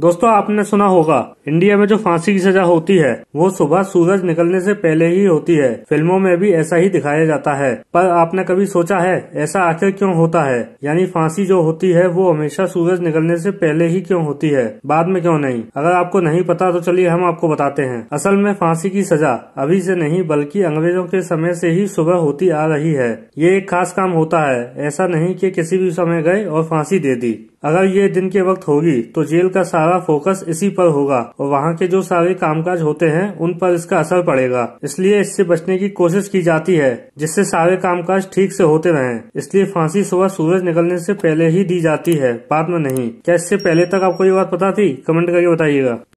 दोस्तों आपने सुना होगा इंडिया में जो फांसी की सजा होती है वो सुबह सूरज निकलने से पहले ही होती है फिल्मों में भी ऐसा ही दिखाया जाता है पर आपने कभी सोचा है ऐसा आखिर क्यों होता है यानी फांसी जो होती है वो हमेशा सूरज निकलने से पहले ही क्यों होती है बाद में क्यों नहीं अगर आपको नहीं पता तो चलिए हम आपको बताते हैं असल में फांसी की सजा अभी से नहीं बल्कि अंग्रेजों के समय से ही सुबह होती आ रही है ये एक खास काम होता है ऐसा नहीं की किसी भी समय गए और फांसी दे दी अगर ये दिन के वक्त होगी तो जेल का सारा फोकस इसी पर होगा और वहाँ के जो सारे कामकाज होते हैं उन पर इसका असर पड़ेगा इसलिए इससे बचने की कोशिश की जाती है जिससे सारे कामकाज ठीक से होते रहें इसलिए फांसी सुबह सूरज निकलने से पहले ही दी जाती है बाद में नहीं क्या इससे पहले तक आपको ये बात पता थी कमेंट करके बताइएगा